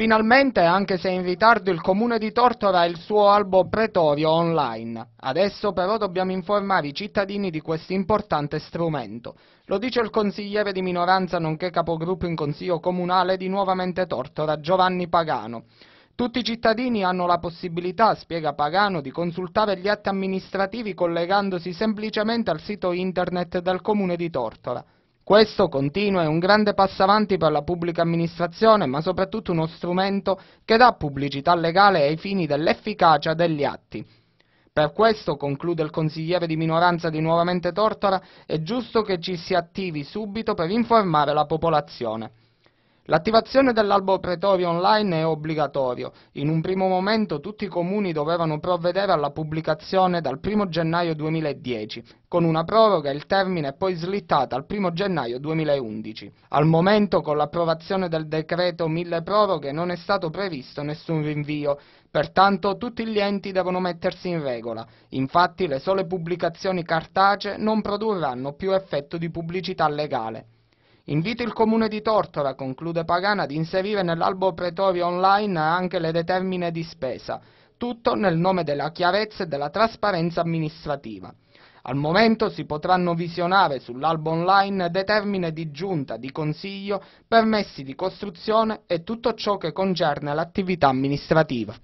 Finalmente, anche se in ritardo, il comune di Tortora ha il suo albo pretorio online. Adesso però dobbiamo informare i cittadini di questo importante strumento. Lo dice il consigliere di minoranza nonché capogruppo in consiglio comunale di Nuovamente Tortora, Giovanni Pagano. Tutti i cittadini hanno la possibilità, spiega Pagano, di consultare gli atti amministrativi collegandosi semplicemente al sito internet del comune di Tortora. Questo, continua, è un grande passo avanti per la pubblica amministrazione, ma soprattutto uno strumento che dà pubblicità legale ai fini dell'efficacia degli atti. Per questo, conclude il consigliere di minoranza di Nuovamente Tortora, è giusto che ci si attivi subito per informare la popolazione. L'attivazione dell'albo pretorio online è obbligatorio. In un primo momento tutti i comuni dovevano provvedere alla pubblicazione dal 1 gennaio 2010, con una proroga il termine è poi slittata al 1 gennaio 2011. Al momento con l'approvazione del decreto 1000 proroghe non è stato previsto nessun rinvio, pertanto tutti gli enti devono mettersi in regola. Infatti le sole pubblicazioni cartacee non produrranno più effetto di pubblicità legale. Invito il comune di Tortola, conclude Pagana, ad inserire nell'albo pretorio online anche le determine di spesa, tutto nel nome della chiarezza e della trasparenza amministrativa. Al momento si potranno visionare sull'albo online determine di giunta, di consiglio, permessi di costruzione e tutto ciò che concerne l'attività amministrativa.